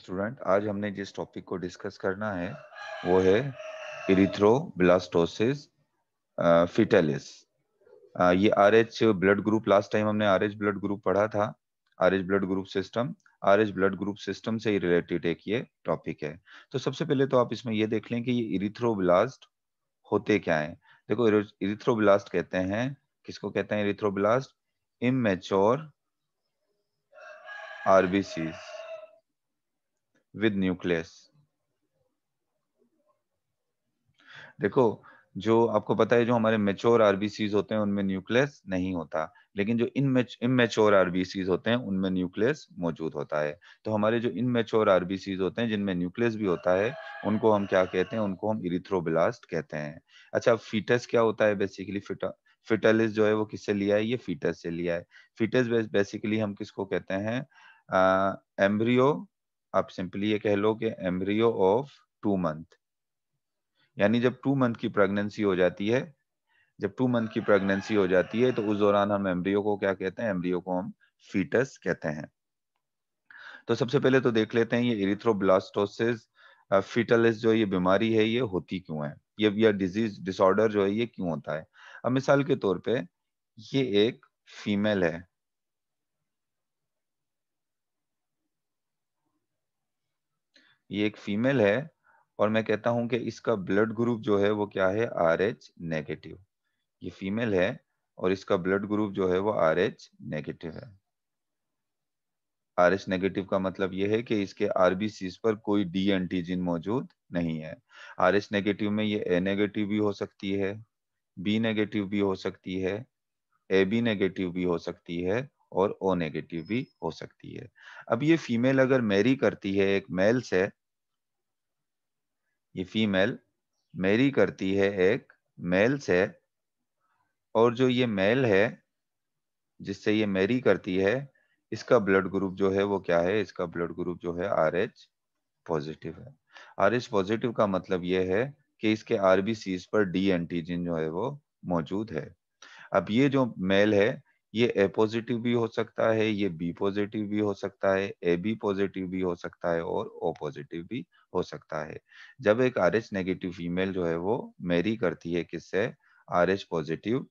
Student आज हमने जिस टॉपिक को डिस्कस करना है वो है इरिथ्रोब्लास्टोसिस फिटेलिस ये Rh blood group last time हमने आरएच ब्लड ग्रुप पढ़ा था Rh blood group system Rh blood group system से ही रिलेटेड एक ये टॉपिक है तो सबसे पहले तो आप इसमें ये देख लें कि ये इरिथ्रोब्लास्ट होते क्या है देखो इरिथ्रोब्लास्ट कहते हैं किसको कहते हैं erythroblast immature RBCs with nucleus देखो जो आपको पता है जो हमारे मेच्योर आरबीसीज होते हैं उनमें न्यूक्लियस नहीं होता लेकिन जो इन आरबीसीज होते हैं उनमें न्यूक्लियस मौजूद होता है तो हमारे जो इन मेच्योर आरबीसीज होते हैं जिनमें न्यूक्लियस भी होता है उनको हम क्या कहते हैं उनको हम इरिथ्रोब्लास्ट कहते हैं अच्छा फीटस क्या होता है बेसिकली फिट फिटलिस जो है वो किससे लिया है ये फीटस से लिया है फीटस बेसिकली हम किसको कहते हैं एम्ब्रियो आप सिंपली ये कह लो कि एम्ब्रियो ऑफ टू मंथ यानी जब टू मंथ की प्रेगनेंसी हो जाती है जब टू मंथ की प्रेगनेंसी हो जाती है तो उस दौरान हम एम्ब्रियो को क्या कहते हैं एम्ब्रियो को हम फीटस कहते हैं तो सबसे पहले तो देख लेते हैं ये इरिथ्रोब्लास्टोसिस फीटलिस जो ये बीमारी है ये होती क्यों है ये या डिजीज डिसऑर्डर जो है ये क्यों होता है अब मिसाल के तौर पे ये एक फीमेल है ये एक फीमेल है और मैं कहता हूं कि इसका ब्लड ग्रुप जो है वो क्या है आर एच नेगेटिव ये फीमेल है और इसका ब्लड ग्रुप जो है वो आर एच नेगेटिव है आर एच नेगेटिव का मतलब ये है कि इसके आरबीसी पर कोई डी एंटीजिन मौजूद नहीं है आर एच नेगेटिव में ये ए नेगेटिव भी हो सकती है बी नेगेटिव भी हो सकती है ए बी नेगेटिव भी हो सकती है और ओ नेगेटिव भी हो सकती है अब ये फीमेल अगर मैरी करती है एक मेल से ये फीमेल मैरी करती है एक मेल से और जो ये मेल है जिससे ये मैरी करती है इसका ब्लड ग्रुप जो है वो क्या है इसका ब्लड ग्रुप जो है आर एच पॉजिटिव है आर एच पॉजिटिव का मतलब ये है कि इसके आरबीसी पर डी एंटीजिन जो है वो मौजूद है अब ये जो मेल है ये ए पॉजिटिव भी हो सकता है ये बी पॉजिटिव भी हो सकता है ए बी पॉजिटिव भी हो सकता है और ओ पॉजिटिव भी हो सकता है जब एक आर एच नेगेटिव फीमेल जो है वो मैरी करती है किससे आर एच पॉजिटिव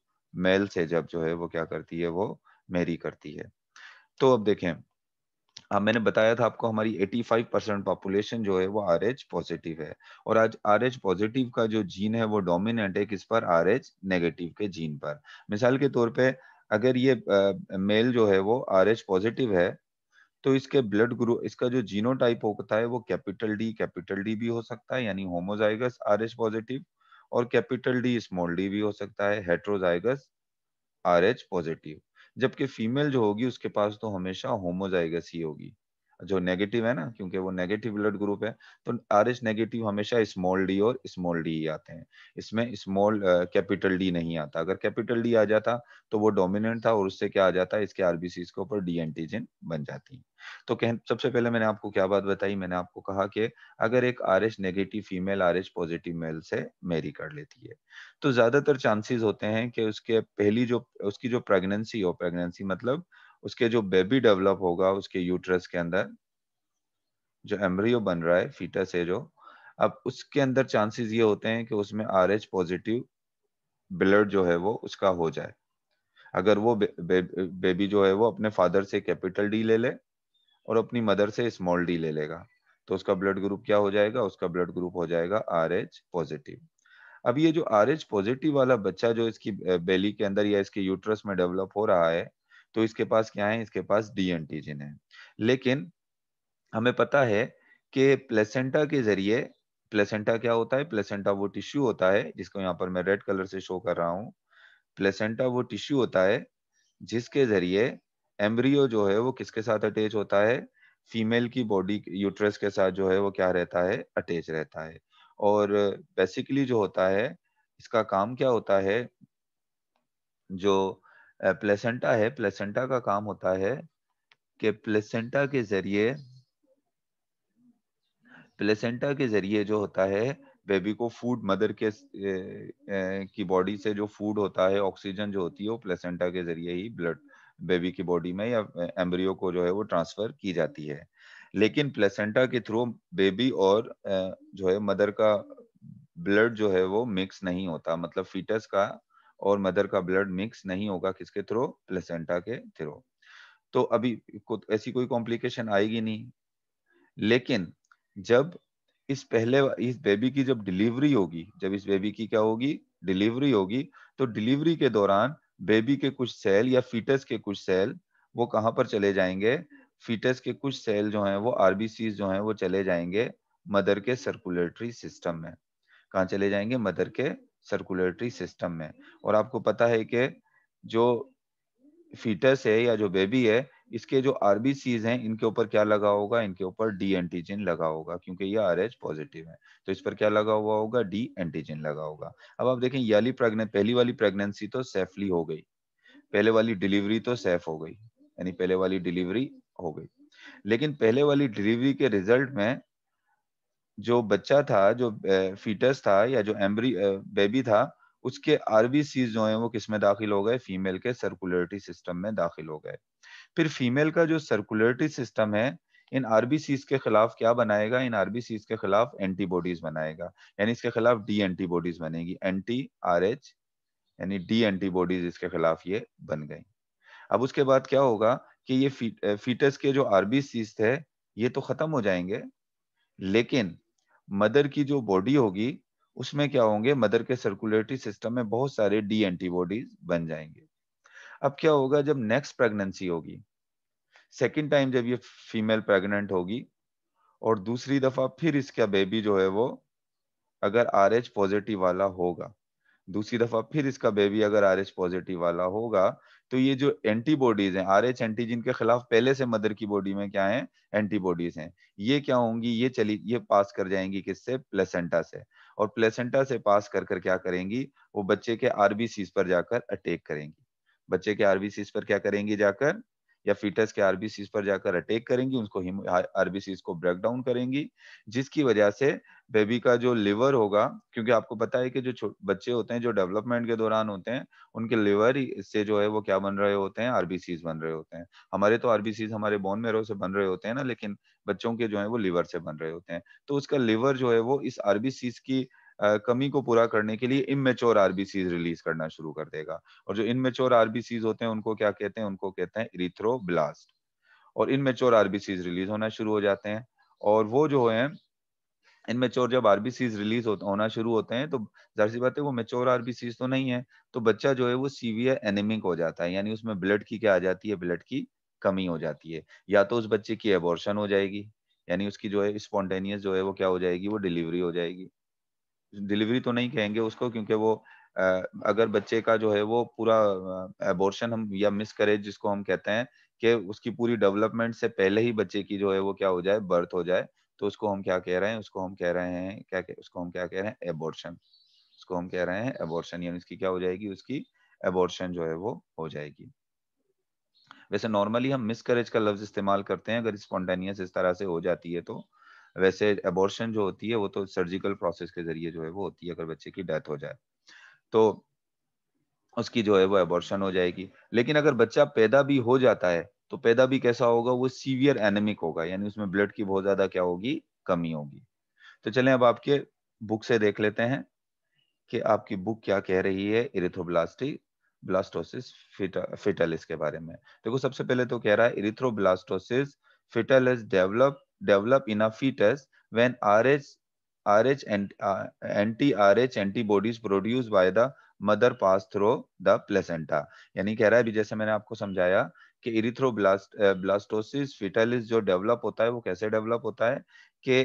मेल से जब जो है वो क्या करती है वो मैरी करती है तो अब देखें अब मैंने बताया था आपको हमारी 85 परसेंट पॉपुलेशन जो है वो आर एच पॉजिटिव है और आज आर एच पॉजिटिव का जो जीन है वो डोमिनेंट है किस पर आर एच नेगेटिव के जीन पर मिसाल के तौर पे अगर ये मेल जो है वो आर एच पॉजिटिव है तो इसके ब्लड ग्रुप इसका जो जीनो टाइप होता है वो कैपिटल डी कैपिटल डी भी हो सकता है यानी होमोजाइगस आर एच पॉजिटिव और कैपिटल डी स्मॉल डी भी हो सकता है हेट्रोजाइगस आर एच पॉजिटिव जबकि फीमेल जो होगी उसके पास तो हमेशा होमोजाइगस ही होगी जो नेगेटिव है ना क्योंकि वो नेगेटिव ब्लड ग्रुप है तो आर एच नेगेटिव हमेशा स्मॉल डी और स्मॉल डी ही आते हैं इसमें स्मॉल कैपिटल डी नहीं आता अगर कैपिटल डी आ जाता तो वो डोमिनेंट था और उससे क्या आ जाता इसके आरबीसी के ऊपर डी एंटीजन बन जाती है तो कह सबसे पहले मैंने आपको क्या बात बताई मैंने आपको कहा कि अगर एक R H negative female R H positive male से मेरी कर लेती है तो ज्यादातर चांसेस होते हैं कि उसके पहली जो उसकी जो प्रेगनेंसी हो प्रेगनेंसी मतलब उसके जो बेबी डेवलप होगा उसके यूट्रस के अंदर जो एम्ब्रियो बन रहा है फीटस है जो अब उसके अंदर चांसेस ये होते हैं कि उसमें आर एच पॉजिटिव ब्लड जो है वो उसका हो जाए अगर वो बे, बे, बेबी जो है वो अपने फादर से कैपिटल डी ले ले और अपनी मदर से स्मॉल डी ले लेगा तो उसका ब्लड ग्रुप क्या हो जाएगा उसका ब्लड ग्रुप हो जाएगा आर एच पॉजिटिव अब ये जो आर एच पॉजिटिव वाला बच्चा जो इसकी बेली के अंदर या इसके यूट्रस में डेवलप हो रहा है तो इसके पास क्या है इसके पास डी एंटीजन है लेकिन हमें पता है कि प्लेसेंटा के जरिए प्लेसेंटा क्या होता है प्लेसेंटा वो टिश्यू होता है जिसको यहाँ पर मैं रेड कलर से शो कर रहा हूँ प्लेसेंटा वो टिश्यू होता है जिसके जरिए एम्ब्रियो जो है वो किसके साथ अटैच होता है फीमेल की बॉडी यूट्रस के साथ जो है वो क्या रहता है अटैच रहता है और बेसिकली जो होता है इसका काम क्या होता है जो प्लेसेंटा है प्लेसेंटा का काम होता है कि प्लेसेंटा के जरिए प्लेसेंटा के जरिए जो होता है बेबी को फूड मदर के ए, ए, की बॉडी से जो फूड होता है ऑक्सीजन जो होती है वो प्लेसेंटा के जरिए ही ब्लड बेबी की बॉडी में या एम्ब्रियो को जो है वो ट्रांसफर की जाती है लेकिन प्लेसेंटा के थ्रू बेबी और जो है मदर का ब्लड जो है वो मिक्स नहीं होता मतलब फीटस का और मदर का ब्लड मिक्स नहीं होगा किसके थ्रो प्लेसेंटा के थ्रो तो अभी को, ऐसी कोई कॉम्प्लिकेशन आएगी नहीं लेकिन जब इस पहले इस बेबी की जब डिलीवरी होगी जब इस बेबी की क्या होगी डिलीवरी होगी तो डिलीवरी के दौरान बेबी के कुछ सेल या फीटस के कुछ सेल वो कहाँ पर चले जाएंगे फीटस के कुछ सेल जो हैं वो आरबीसी जो हैं वो चले जाएंगे मदर के सर्कुलेटरी सिस्टम में कहा चले जाएंगे मदर के सर्कुलेटरी सिस्टम में और आपको पता है कि जो फीटस है या जो बेबी है इसके जो आरबीसीज हैं इनके ऊपर क्या लगा होगा इनके ऊपर डी एंटीजन लगा होगा क्योंकि ये आर पॉजिटिव है तो इस पर क्या लगा हुआ होगा डी एंटीजन लगा होगा अब आप देखें याली प्रेगने पहली वाली प्रेगनेंसी तो सेफली हो गई पहले वाली डिलीवरी तो सेफ हो गई यानी पहले वाली डिलीवरी हो गई लेकिन पहले वाली डिलीवरी के रिजल्ट में जो बच्चा था जो फीटस था या जो एम्ब्री बेबी था उसके आरबीसी जो है वो किसमें दाखिल हो गए फीमेल के सर्कुलरिटी सिस्टम में दाखिल हो गए फिर फीमेल का जो सर्कुलरिटी सिस्टम है इन आरबीसी के खिलाफ क्या बनाएगा इन आरबीसी के खिलाफ एंटीबॉडीज बनाएगा यानी इसके खिलाफ डी एंटीबॉडीज बनेगी एंटी आर एच यानी डी एंटीबॉडीज इसके खिलाफ ये बन गई अब उसके बाद क्या होगा कि ये फीटस के जो आरबीसी थे ये तो खत्म हो जाएंगे लेकिन मदर की जो बॉडी होगी उसमें क्या होंगे मदर के सर्कुलेटरी सिस्टम में बहुत सारे डी एंटीबॉडीज बन जाएंगे अब क्या होगा जब नेक्स्ट प्रेगनेंसी होगी सेकेंड टाइम जब ये फीमेल प्रेगनेंट होगी और दूसरी दफा फिर इसका बेबी जो है वो अगर आर एच पॉजिटिव वाला होगा दूसरी दफा फिर इसका बेबी अगर आर एच पॉजिटिव वाला होगा तो ये जो एंटीबॉडीज हैं आर एच एंटीजिन के खिलाफ पहले से मदर की बॉडी में क्या है एंटीबॉडीज हैं ये क्या होंगी ये चली ये पास कर जाएंगी किससे प्लेसेंटा से और प्लेसेंटा से पास कर कर क्या करेंगी वो बच्चे के आरबीसी पर जाकर अटैक करेंगी बच्चे के आरबीसी पर क्या करेंगी जाकर या फीटस के आरबीसीज पर जाकर अटैक करेंगी उनको आरबीसीज को ब्रेक डाउन करेंगी जिसकी वजह से बेबी का जो लिवर होगा क्योंकि आपको पता है कि जो बच्चे होते हैं जो डेवलपमेंट के दौरान होते हैं उनके लिवर से जो है वो क्या बन रहे होते हैं आरबीसीज बन रहे होते हैं हमारे तो आरबीसीज हमारे बोन मेरो से बन रहे होते हैं ना लेकिन बच्चों के जो है वो लिवर से बन रहे होते हैं तो उसका लिवर जो है वो इस आरबीसीज की कमी को पूरा करने के लिए इमेच्योर आरबीसीज रिलीज करना शुरू कर देगा और जो इनमेच्योर आरबीसीज होते हैं उनको क्या कहते हैं उनको कहते हैं ब्लास्ट और इनमेच्योर आरबीसीज रिलीज होना शुरू हो जाते हैं और वो जो है इन मेच्योर जब आरबीसीज रिलीज होना शुरू होते हैं तो जाहिर सी बात है वो मेच्योर आरबीसीज तो नहीं है तो बच्चा जो है वो सीवियर एनेमिक हो जाता है यानी उसमें ब्लड की क्या आ जाती है ब्लड की कमी हो जाती है या तो उस बच्चे की एबॉर्शन हो जाएगी यानी उसकी जो है स्पॉन्टेनियस जो है वो क्या हो जाएगी वो डिलीवरी हो जाएगी डिलीवरी तो नहीं कहेंगे उसको क्योंकि वो अगर बच्चे का जो है वो पूरा एबोर्शन हम या मिसकरेज जिसको हम कहते हैं कि उसकी पूरी डेवलपमेंट से पहले ही बच्चे की जो है वो क्या हो जाए बर्थ हो जाए तो उसको हम क्या कह रहे हैं उसको हम कह रहे हैं क्या कह, उसको हम क्या कह रहे हैं एबोर्शन उसको हम कह रहे हैं एबोर्शन यानी उसकी क्या हो जाएगी उसकी एबोर्शन जो है वो हो जाएगी वैसे नॉर्मली हम मिसकरेज का लफ्ज इस्तेमाल करते हैं अगर स्पॉन्टेनियस इस तरह से हो जाती है तो वैसे एबॉर्शन जो होती है वो तो सर्जिकल प्रोसेस के जरिए जो है वो होती है अगर बच्चे की डेथ हो जाए तो उसकी जो है वो एबॉर्शन हो जाएगी लेकिन अगर बच्चा पैदा भी हो जाता है तो पैदा भी कैसा होगा वो सीवियर एनेमिक होगा यानी उसमें ब्लड की बहुत ज्यादा क्या होगी कमी होगी तो चलें अब आपके बुक से देख लेते हैं कि आपकी बुक क्या कह रही है इरिथ्रोब्लास्टिक ब्लास्टोसिस फिटलिस के बारे में देखो सबसे पहले तो कह रहा है erythroblastosis fetal develop develop in a fetus when Rh, Rh and uh, anti-Rh antibodies produced by the mother pass through the placenta यानी कह रहा है अभी जैसे मैंने आपको समझाया कि इरिथ्रोब्लास्ट ब्लास्टोसिस फिटालिस जो डेवलप होता है वो कैसे डेवलप होता है कि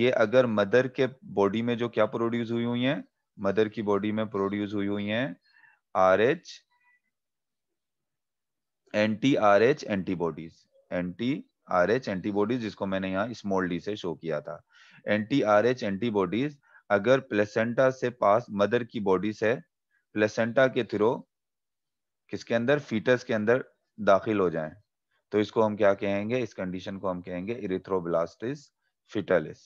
ये अगर मदर के बॉडी में जो क्या प्रोड्यूस हुई हुई है मदर की बॉडी में प्रोड्यूस हुई हुई है Rh anti Rh antibodies anti R H antibodies जिसको मैंने यहाँ स्मॉल डी से शो किया था एंटी आर एच एंटीबॉडीज अगर प्लेसेंटा से पास मदर की बॉडी से प्लेसेंटा के थ्रो किसके अंदर फीटस के अंदर दाखिल हो जाए तो इसको हम क्या कहेंगे इस कंडीशन को हम कहेंगे इरिथ्रोब्लास्टिस फिटलिस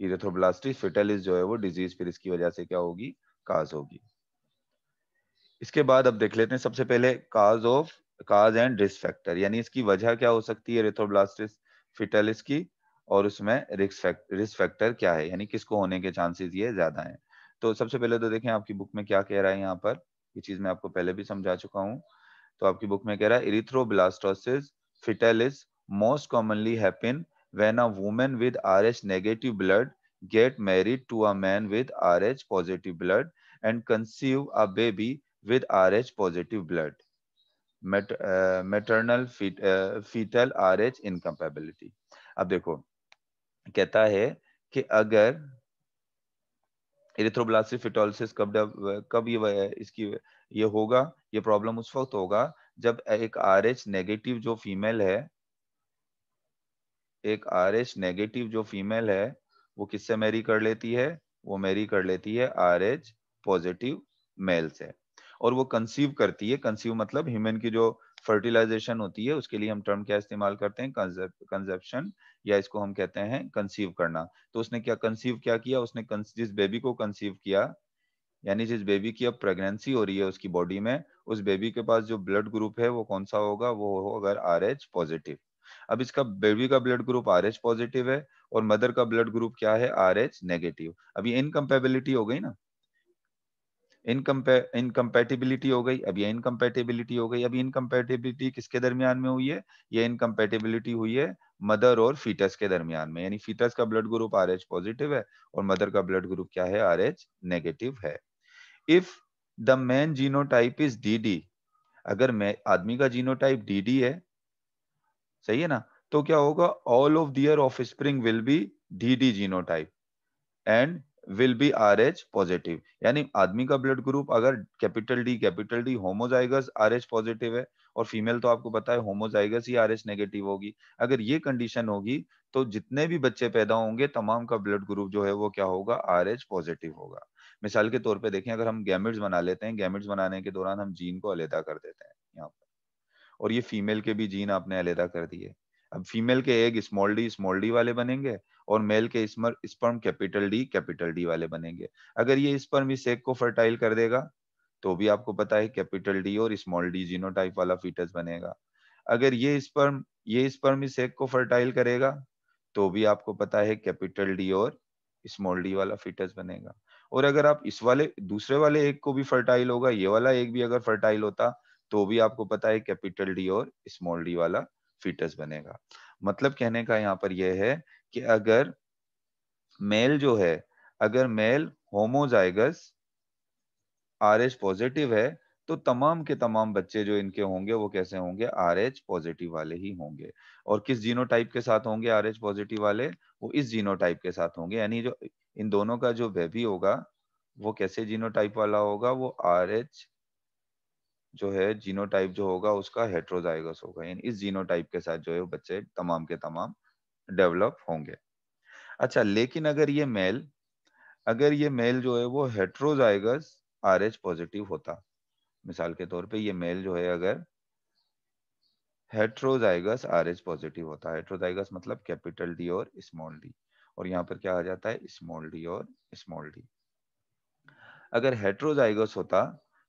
इरिथ्रोब्लास्टिस फिटलिस जो है वो डिजीज फिर इसकी वजह से क्या होगी काज होगी इसके बाद अब देख लेते हैं सबसे पहले cause of cause and risk factor यानी इसकी वजह क्या हो सकती है रिथोब्लास्टिस फिटलिस की और उसमें रिस्क फैक्टर रिस्क फैक्टर क्या है यानी किसको होने के चांसेस ये ज्यादा हैं तो सबसे पहले तो देखें आपकी बुक में क्या कह रहा है यहाँ पर ये चीज मैं आपको पहले भी समझा चुका हूँ तो आपकी बुक में कह रहा है erythroblastosis fetalis most commonly happen when a women with Rh negative blood get married to a man with Rh positive blood and conceive a baby with Rh positive blood maternal fetal R H incompatibility अब देखो कहता है कि अगर इरिथ्रोब्लास्टिक कब कब ये इसकी ये होगा ये प्रॉब्लम उस वक्त होगा जब एक आर एच नेगेटिव जो फीमेल है एक आर एच नेगेटिव जो फीमेल है वो किससे मैरी कर लेती है वो मैरी कर लेती है आर एच पॉजिटिव मेल से और वो कंसीव करती है कंसीव मतलब ह्यूमन की जो फर्टिलाइजेशन होती है उसके लिए हम टर्म क्या इस्तेमाल करते हैं कंजप्शन या इसको हम कहते हैं कंसीव करना तो उसने क्या कंसीव क्या किया उसने जिस बेबी को कंसीव किया यानी जिस बेबी की अब प्रेगनेंसी हो रही है उसकी बॉडी में उस बेबी के पास जो ब्लड ग्रुप है वो कौन सा होगा वो हो अगर आर एच पॉजिटिव अब इसका बेबी का blood group R H positive है और मदर का ब्लड ग्रुप क्या है आर एच नेगेटिव अब इनकम्पेबिलिटी हो गई ना इनकम्पे इनकम्पेटिबिलिटी हो गई अब ये इनकम्पेटिबिलिटी हो गई अब इनकम्पेटिबिलिटी किसके दरमियान में हुई है ये इनकम्पेटिबिलिटी हुई है मदर और फीटस के दरमियान में यानी फीटस का blood group R H positive है और मदर का ब्लड ग्रुप क्या है आर एच नेगेटिव है if the man genotype is D D अगर मैं आदमी का जीनोटाइप डी डी है सही है ना तो क्या होगा all of their offspring will be D D genotype and will be R H positive यानी आदमी का ब्लड ग्रुप अगर capital D capital D homozygous R H positive है और फीमेल तो आपको पता है होमोजाइगस ही आर एच नेगेटिव होगी अगर ये कंडीशन होगी तो जितने भी बच्चे पैदा होंगे तमाम का ब्लड ग्रुप जो है वो क्या होगा आर एच पॉजिटिव होगा मिसाल के तौर पे देखें अगर हम गैमिट्स बना लेते हैं गैमिट्स बनाने के दौरान हम जीन को अलहदा कर देते हैं यहाँ पर और ये फीमेल के भी जीन आपने अलहदा कर दिए अब फीमेल के egg small D small D वाले बनेंगे और मेल के स्मर sperm capital D capital D वाले बनेंगे अगर ये स्पर्म इस एक को फर्टाइल कर देगा तो भी आपको पता है कैपिटल डी और स्मॉल डी जीनोटाइप वाला फीटस बनेगा अगर ये स्पर्म ये स्पर्म इस एक को फर्टाइल करेगा तो भी आपको पता है कैपिटल डी और स्मॉल डी वाला फीटस बनेगा और अगर आप इस वाले दूसरे वाले एक को भी फर्टाइल होगा ये वाला एक भी अगर फर्टाइल होता तो भी आपको पता है कैपिटल डी और स्मॉल डी वाला फीटस बनेगा मतलब कहने का यहाँ पर यह है कि अगर मेल जो है अगर male homozygous R H positive है तो तमाम के तमाम बच्चे जो इनके होंगे वो कैसे होंगे आर एच पॉजिटिव वाले ही होंगे और किस जीनो टाइप के साथ होंगे आर एच पॉजिटिव वाले वो इस जीनो टाइप के साथ होंगे यानी जो इन दोनों का जो बेबी होगा वो कैसे जीनो टाइप वाला होगा वो आर एच जो है जीनो टाइप जो होगा उसका हेट्रोजाइगस होगा यानी इस जीनो टाइप के साथ जो है बच्चे तमाम के तमाम डेवलप होंगे अच्छा लेकिन अगर ये मेल अगर ये मेल जो है वो हेट्रोजाइगस आर एच पॉजिटिव होता मिसाल के तौर पे ये मेल जो है अगर हेट्रोजाइगस आर एच पॉजिटिव होता हेट्रोजाइगस मतलब कैपिटल डी और स्मॉल डी और यहाँ पर क्या आ जाता है स्मॉल डी और स्मॉल डी अगर हेट्रोजाइगस होता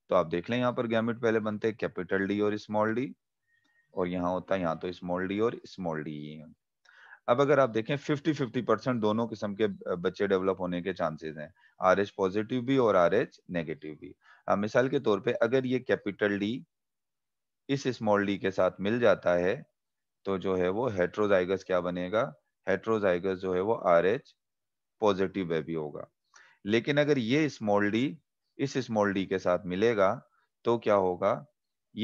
तो आप देख लें यहाँ पर गैमिट पहले बनते कैपिटल डी और स्मॉल डी और यहाँ होता यहाँ तो स्मॉल डी और स्मॉल डी अब अगर आप देखें 50 50 परसेंट दोनों किस्म के बच्चे डेवलप होने के चांसेस हैं आर एच पॉजिटिव भी और आर एच नेगेटिव भी आ, मिसाल के तौर पे अगर ये कैपिटल डी इस स्मॉल डी के साथ मिल जाता है तो जो है वो हेट्रोजाइगस क्या बनेगा हेट्रोजाइगस जो है वो आर एच पॉजिटिव बेबी होगा लेकिन अगर ये स्मॉल डी इस स्मॉल डी के साथ मिलेगा तो क्या होगा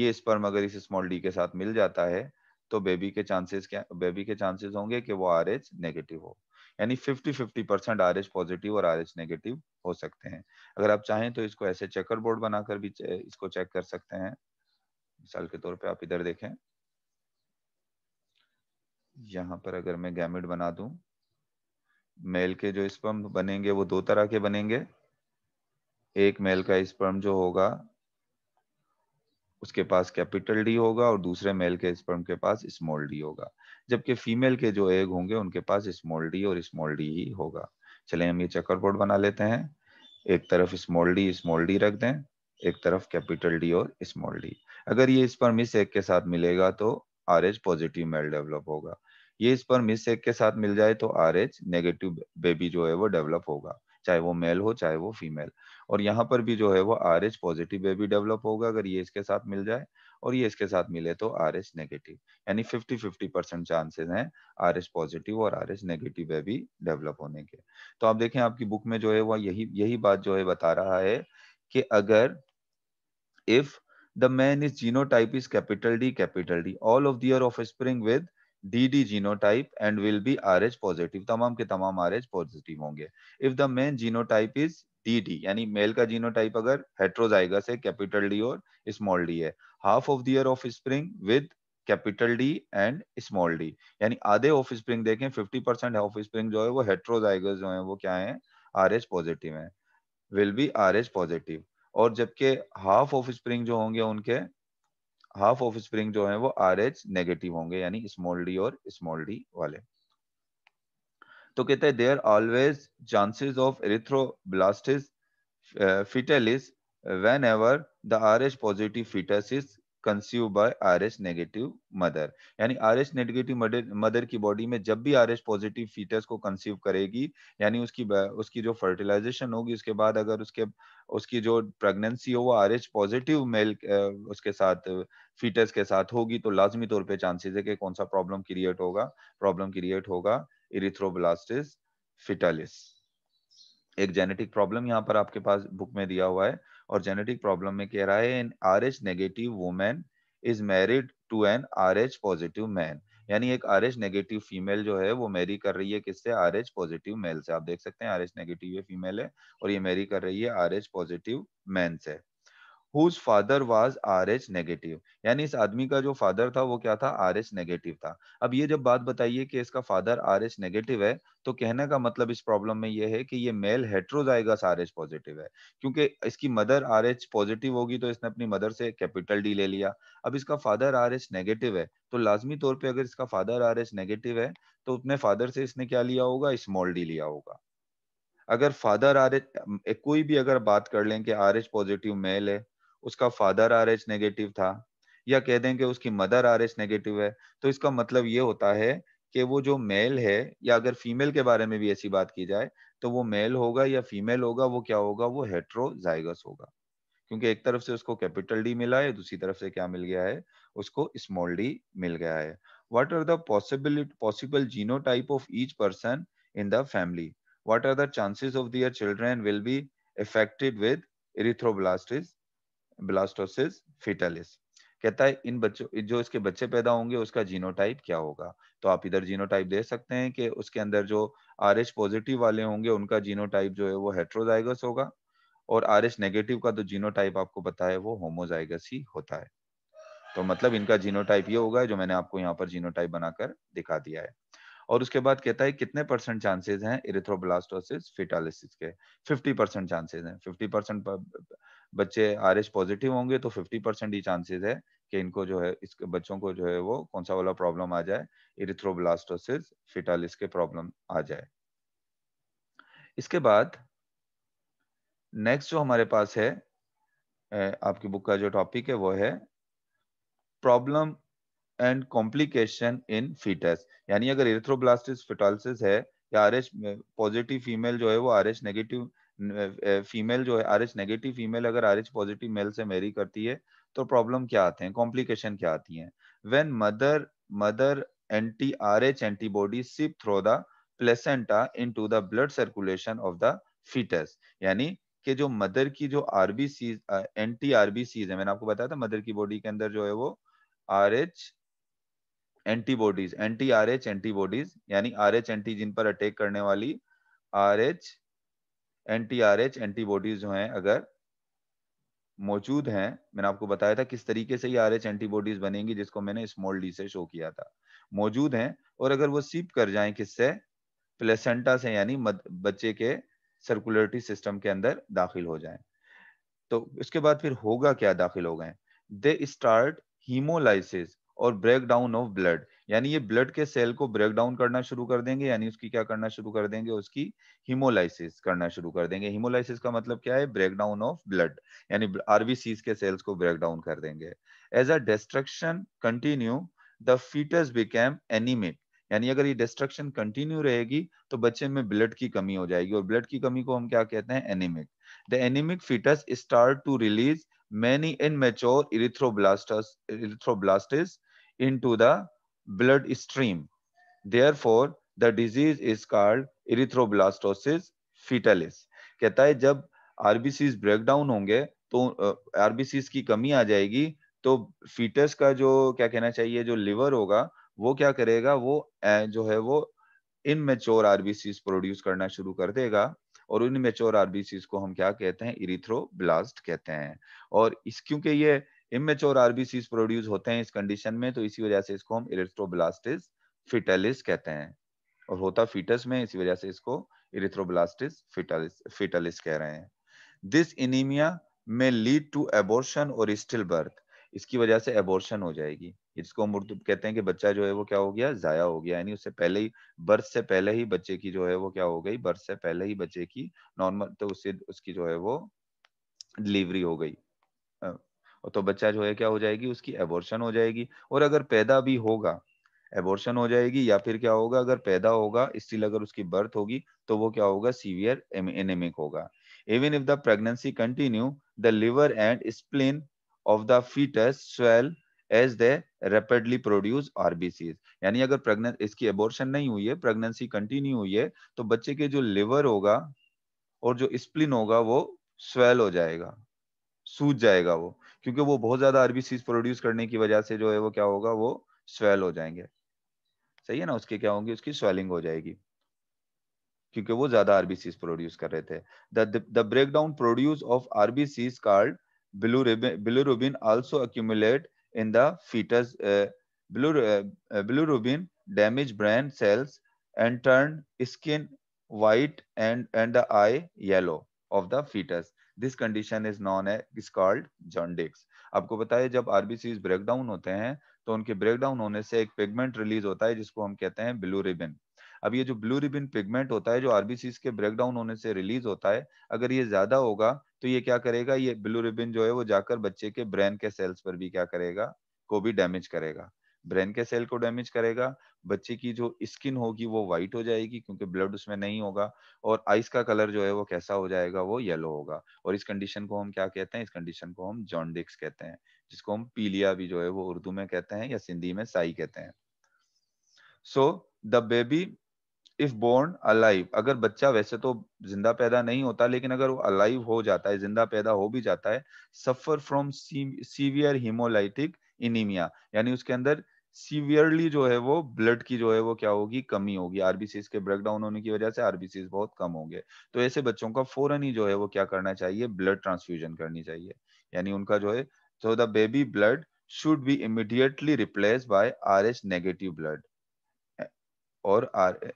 ये स्पर्म अगर इस स्मॉल डी के साथ मिल जाता है तो बेबी के चांसेस क्या बेबी के चांसेस होंगे कि वो आर एच नेगेटिव हो यानी 50 50 परसेंट आर एच पॉजिटिव और आर एच नेगेटिव हो सकते हैं अगर आप चाहें तो इसको ऐसे चेकर बोर्ड बनाकर भी इसको चेक कर सकते हैं मिसाल के तौर पे आप इधर देखें यहाँ पर अगर मैं गैमिट बना दू मेल के जो स्पर्म बनेंगे वो दो तरह के बनेंगे एक मेल का स्पर्म जो होगा उसके पास कैपिटल डी होगा और दूसरे मेल के स्पर्म के पास स्मॉल डी होगा जबकि फीमेल के जो एग होंगे उनके पास स्मॉल डी और स्मॉल डी ही होगा चले हम ये चक्कर बोर्ड बना लेते हैं एक तरफ स्मॉल डी स्मॉल डी रख दें एक तरफ कैपिटल डी और स्मॉल डी अगर ये स्पर्म इस एग के साथ मिलेगा तो R H positive male develop होगा ये स्पर्म इस एग के साथ मिल जाए तो आर एच नेगेटिव बेबी जो है वो डेवलप होगा चाहे वो मेल हो चाहे वो फीमेल और यहाँ पर भी जो है वो R H positive baby develop होगा अगर ये इसके साथ मिल जाए और ये इसके साथ मिले तो आर एच नेगेटिव यानी फिफ्टी फिफ्टी परसेंट चांसेस हैं आर एच पॉजिटिव और R H negative baby develop होने के तो आप देखें आपकी बुक में जो है वह यही यही बात जो है बता रहा है कि अगर if man is genotype is capital D capital D all of the offspring with DD genotype and will be RH positive. तमाम के तमाम RH positive होंगे. If the main genotype is DD, यानी male का genotype अगर heterozygous है capital D और small D है half of their offspring with capital D and small D यानी आधे ऑफ स्प्रिंग देखें 50 परसेंट ऑफ स्प्रिंग जो है वो हेट्रोजाइगस जो है वो क्या है आर एच पॉजिटिव है will be R H positive और जबकि हाफ ऑफ स्प्रिंग जो होंगे उनके हाफ ऑफ स्प्रिंग जो है वो आर एच नेगेटिव होंगे यानी स्मॉल डी और स्मॉल डी वाले तो कहते हैं there always chances of erythroblastosis fetalis whenever the R H positive fetus conceive by R S negative mother यानी आर एस नेगेटिव मदर की बॉडी में जब भी आर एस पॉजिटिव फीटस को कंसीव करेगी यानी उसकी उसकी जो फर्टिलाइजेशन होगी उसके बाद अगर उसके उसकी जो प्रेगनेंसी हो वो आर एच पॉजिटिव मेल उसके साथ फीटस के साथ होगी तो लाजमी तौर पर चांसेस है कि कौन सा प्रॉब्लम क्रिएट होगा प्रॉब्लम क्रिएट होगा इरिथ्रोब्लास्टिस फिटालिस एक जेनेटिक प्रॉब्लम यहाँ पर आपके पास बुक में दिया हुआ है और जेनेटिक प्रॉब्लम में कह रहा है an R H negative women is married to an R H positive man यानी एक आर एच नेगेटिव फीमेल जो है वो मैरी कर रही है किससे आर एच पॉजिटिव मेल से आप देख सकते हैं आर एच नेगेटिव ये फीमेल है और ये मैरी कर रही है आर एच पॉजिटिव मैन से whose father was R H negative यानी इस आदमी का जो फादर था वो क्या था आर एच नेगेटिव था अब ये जब बात बताइए कि इसका फादर आर एच नेगेटिव है तो कहने का मतलब इस प्रॉब्लम में ये है कि ये male heterozygous R H positive है क्योंकि इसकी मदर आर एच पॉजिटिव होगी तो इसने अपनी मदर से कैपिटल डी ले लिया अब इसका फादर आर एच नेगेटिव है तो लाजमी तौर पर अगर इसका फादर आर एच नेगेटिव है तो अपने फादर से इसने क्या लिया होगा स्मॉल डी लिया होगा अगर फादर आर एच कोई भी अगर बात कर लें कि आर एच पॉजिटिव मेल है उसका फादर आर एच नेगेटिव था या कह दें कि उसकी मदर आर एच नेगेटिव है तो इसका मतलब ये होता है कि वो जो मेल है या अगर फीमेल के बारे में भी ऐसी बात की जाए तो वो मेल होगा या फीमेल होगा वो क्या होगा वो हेट्रोजाइगस होगा क्योंकि एक तरफ से उसको कैपिटल डी मिला है दूसरी तरफ से क्या मिल गया है उसको स्मॉल डी मिल गया है what are possibility possible genotype of each person in the family what are the chances of their children will be affected with erythroblastis ब्लास्टोसिस फिटलिस कहता है इन बच्चों जो इसके बच्चे पैदा होंगे उसका जीनोटाइप क्या होगा तो आप इधर जीनोटाइप दे सकते हैं कि उसके अंदर जो आर एच पॉजिटिव वाले होंगे उनका जीनोटाइप जो है वो हेट्रोजाइगस होगा और आर एच नेगेटिव का जो तो जीनोटाइप आपको पता है वो होमोजाइगस ही होता है तो मतलब इनका जीनोटाइप ये होगा जो मैंने आपको यहाँ पर जीनोटाइप बनाकर दिखा दिया है और उसके बाद कहता है कितने परसेंट चांसेस हैं इरिथ्रोब्लास्टोसिस फिटालिसिस के 50 परसेंट चांसेस हैं 50 परसेंट बच्चे आर पॉजिटिव होंगे तो फिफ्टी परसेंट ही चांसेस है कि इनको जो है इस बच्चों को जो है वो कौन सा वाला प्रॉब्लम आ जाए इरिथ्रोब्लास्टोसिस फिटालिस के प्रॉब्लम आ जाए इसके बाद नेक्स्ट जो हमारे पास है आपकी बुक का जो टॉपिक है वो है problem and complication in fetus यानी अगर इरिथ्रोब्लास्टिस फिटालिस है या आर पॉजिटिव फीमेल जो है वो आर नेगेटिव फीमेल जो है आर नेगेटिव फीमेल अगर आर पॉजिटिव मेल से मैरी करती है तो प्रॉब्लम क्या आते हैं कॉम्प्लिकेशन क्या आती है when mother mother anti R H antibody seep through the placenta into the blood circulation of the fetus यानी कि जो मदर की जो आरबीसी एंटी आरबीसीज है मैंने आपको बताया था मदर की बॉडी के अंदर जो है वो R H antibodies anti R H antibodies यानी आर एच एंटी जिन पर अटैक करने वाली आर एच एनटीआरएच एंटीबॉडीज जो हैं अगर मौजूद हैं मैंने आपको बताया था किस तरीके से ये आर एच एंटीबॉडीज बनेंगी जिसको मैंने स्मॉल डी से शो किया था मौजूद हैं और अगर वो सीप कर जाएं किससे प्लेसेंटा से यानी बच्चे के सर्कुलरिटी सिस्टम के अंदर दाखिल हो जाए तो उसके बाद फिर होगा क्या दाखिल हो गए दे स्टार्ट हीमोलाइसिस और ब्रेक डाउन ऑफ ब्लड यानी ये ब्लड के सेल को ब्रेक डाउन करना शुरू कर देंगे यानी उसकी क्या करना शुरू कर देंगे उसकी हिमोलाइसिस करना शुरू कर देंगे हिमोलाइसिस का मतलब क्या है ब्रेक डाउन ऑफ ब्लड यानी आरबीसी के सेल्स को ब्रेक डाउन कर देंगे as a destruction continue the fetus became anaemic यानी अगर ये डिस्ट्रक्शन कंटिन्यू रहेगी तो बच्चे में ब्लड की कमी हो जाएगी और ब्लड की कमी को हम क्या कहते हैं anaemic the anaemic fetus start to release many immature erythroblasts erythroblasts into the blood stream. Therefore, the disease is called erythroblastosis fetalis. kehta hai कहता है जब honge to uh, rbcs ki kami aa jayegi to fetus ka jo kya kehna chahiye jo liver hoga wo kya karega wo uh, jo hai wo immature RBCs produce करना शुरू कर देगा और इन mature RBCs को हम क्या कहते हैं इरिथ्रोब्लास्ट कहते हैं और इस क्योंकि ये इमेच्योर आरबीसी प्रोड्यूस होते हैं इस कंडीशन में तो इसी वजह से इसको हम इरेथ्रोब्लास्टिस फिटेलिस कहते हैं और होता फीटस में इसी वजह से इसको इरेथ्रोब्लास्टिस फिटेलिस फिटलिस कह रहे हैं this anaemia may lead to abortion और स्टिल बर्थ इसकी वजह से एबोर्शन हो जाएगी इसको मृत्यु कहते हैं कि बच्चा जो है वो क्या हो गया जाया हो गया यानी उससे पहले ही बर्थ से पहले ही बच्चे की जो है वो क्या हो गई बर्थ से पहले ही बच्चे की नॉर्मल तो उससे उसकी जो है वो डिलीवरी हो गई तो बच्चा जो है क्या हो जाएगी उसकी एबोर्शन हो जाएगी और अगर पैदा भी होगा एबोर्शन हो जाएगी या फिर क्या होगा अगर पैदा होगा स्टिल अगर उसकी बर्थ होगी तो वो क्या होगा सीवियर एनेमिक होगा even if the pregnancy continue the liver and spleen of the fetus swell as they rapidly produce RBC यानी अगर प्रेग्नेंट इसकी एबोर्शन नहीं हुई है प्रेगनेंसी कंटिन्यू हुई है तो बच्चे के जो लिवर होगा और जो स्प्लिन होगा वो स्वेल हो जाएगा सूज जाएगा वो क्योंकि वो बहुत ज्यादा आरबीसीज प्रोड्यूस करने की वजह से जो है वो क्या होगा वो स्वेल हो जाएंगे सही है ना उसके क्या होंगे उसकी स्वेलिंग हो जाएगी क्योंकि वो ज्यादा आरबीसीज प्रोड्यूस कर रहे थे the break down produce of RBCs called bilirubin also accumulate in the fetus uh, bilirubin uh, uh, damage brain cells and turn skin white and and the eye yellow of the fetus this condition is known is called jaundice आपको पता जब RBC down होते हैं तो उनके down होने से एक पिगमेंट रिलीज होता है जिसको हम कहते हैं ब्लू रिबिन अब ये जो ब्लू रिबिन पिगमेंट होता है जो आरबीसी के ब्रेक डाउन होने से रिलीज होता है अगर ये ज्यादा होगा तो ये क्या करेगा ये ब्लू रिबिन जो है वो जाकर बच्चे के ब्रेन के सेल्स पर भी क्या करेगा को भी डैमेज करेगा ब्रेन के सेल को डैमेज करेगा बच्चे की जो स्किन होगी वो व्हाइट हो जाएगी क्योंकि ब्लड उसमें नहीं होगा और आइस का कलर जो है वो कैसा हो जाएगा वो येलो होगा और इस कंडीशन को हम क्या कहते हैं इस कंडीशन को हम जॉन्डिक्स कहते हैं जिसको हम पीलिया भी जो है वो उर्दू में कहते हैं या सिंधी में साई कहते हैं so the baby if born alive अगर बच्चा वैसे तो जिंदा पैदा नहीं होता लेकिन अगर वो अलाइव हो जाता है जिंदा पैदा हो भी जाता है suffer from severe haemolytic anaemia यानी उसके अंदर सीवियरली जो है वो ब्लड की जो है वो क्या होगी कमी होगी आरबीसी के ब्रेकडाउन होने की वजह से आरबीसी बहुत कम होंगे तो ऐसे बच्चों का फौरन ही जो है वो क्या करना चाहिए ब्लड ट्रांसफ्यूजन करनी चाहिए यानी उनका जो है so the baby blood should be immediately replace by R H negative blood और are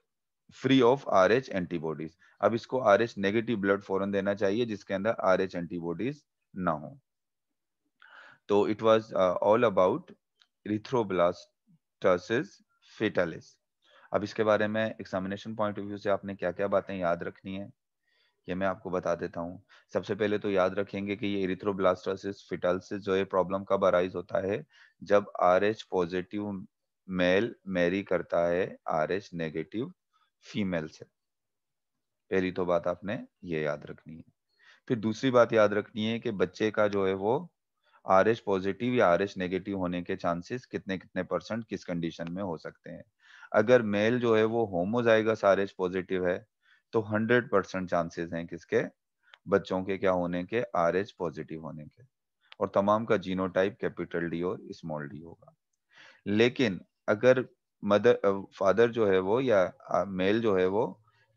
free of R H antibodies अब इसको आर एच नेगेटिव ब्लड फौरन देना चाहिए जिसके अंदर आर एच एंटीबॉडीज ना हो तो it was all about erythroblastosis fetalis अब इसके बारे में एग्जामिनेशन पॉइंट ऑफ व्यू से आपने क्या क्या बातें याद रखनी है ये मैं आपको बता देता हूँ सबसे पहले तो याद रखेंगे कि ये इरिथ्रोब्लास्टोसिस फिटालसिस जो ये प्रॉब्लम कब अराइज होता है जब R H positive male marry करता है आर एच नेगेटिव फीमेल से पहली तो बात आपने ये याद रखनी है फिर दूसरी बात याद रखनी है कि बच्चे का जो है वो आर एच पॉजिटिव या आर एच नेगेटिव होने के चांसेस कितने कितने परसेंट किस कंडीशन में हो सकते हैं अगर मेल जो है वो होमोजाइगस आर एच पॉजिटिव है तो हंड्रेड परसेंट चांसेस हैं किसके बच्चों के क्या होने के आर एच पॉजिटिव होने के और तमाम का जीनोटाइप कैपिटल डी और स्मॉल डी होगा लेकिन अगर मदर फादर जो है वो या मेल जो है वो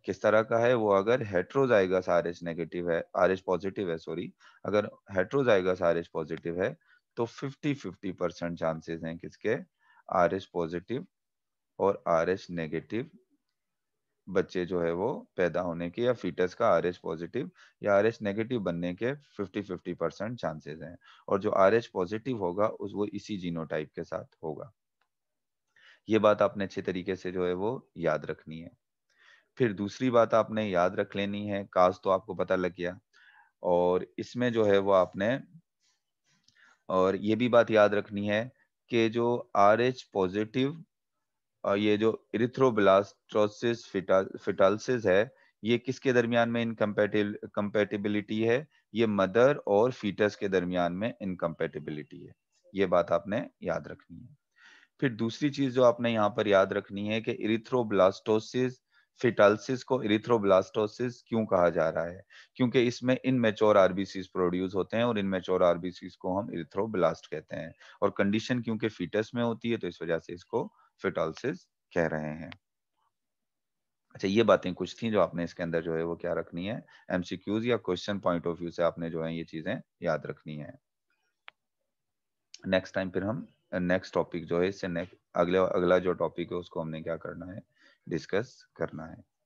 किस तरह का है वो अगर हेट्रोजाइगस आर एच नेगेटिव है आर एच पॉजिटिव है सॉरी अगर हेट्रोजाइगस आर एच पॉजिटिव है तो 50 50 परसेंट चांसेस हैं किसके आर एच पॉजिटिव और आर एच नेगेटिव बच्चे जो है वो पैदा होने के या फीटस का आर एच पॉजिटिव या आर एच नेगेटिव बनने के 50 50 परसेंट चांसेज हैं और जो आर एच पॉजिटिव होगा उस वो इसी जीनोटाइप के साथ होगा ये बात आपने अच्छे तरीके से जो है वो याद रखनी है फिर दूसरी बात आपने याद रख लेनी है काज तो आपको पता लग गया और इसमें जो है वो आपने और ये भी बात याद रखनी है कि जो आर एच पॉजिटिव ये जो इरिथ्रोब्लास्ट्रोसिस फिटालसिस है ये किसके दरमियान में इनकम्पेटिव कंपेटिबिलिटी है ये मदर और फीटस के दरमियान में इनकम्पेटिबिलिटी है ये बात आपने याद रखनी है फिर दूसरी चीज जो आपने यहाँ पर याद रखनी है कि इरिथ्रोब्लास्टोसिस फिटालसिस को इरिथ्रोब्लास्टोसिस क्यों कहा जा रहा है क्योंकि इसमें इन मेच्योर आरबीसीज प्रोड्यूस होते हैं और इन मेच्योर आरबीसीज को हम इरिथ्रोब्लास्ट कहते हैं और कंडीशन क्योंकि फिटस में होती है तो इस वजह से इसको फिटालसिस कह रहे हैं अच्छा ये बातें कुछ थी जो आपने इसके अंदर जो है वो क्या रखनी है एमसीक्यूज या क्वेश्चन पॉइंट ऑफ व्यू से आपने जो है ये चीजें याद रखनी है नेक्स्ट टाइम फिर हम नेक्स्ट टॉपिक जो है इससे अगले अगला जो टॉपिक है उसको हमने क्या करना है डिस्कस करना है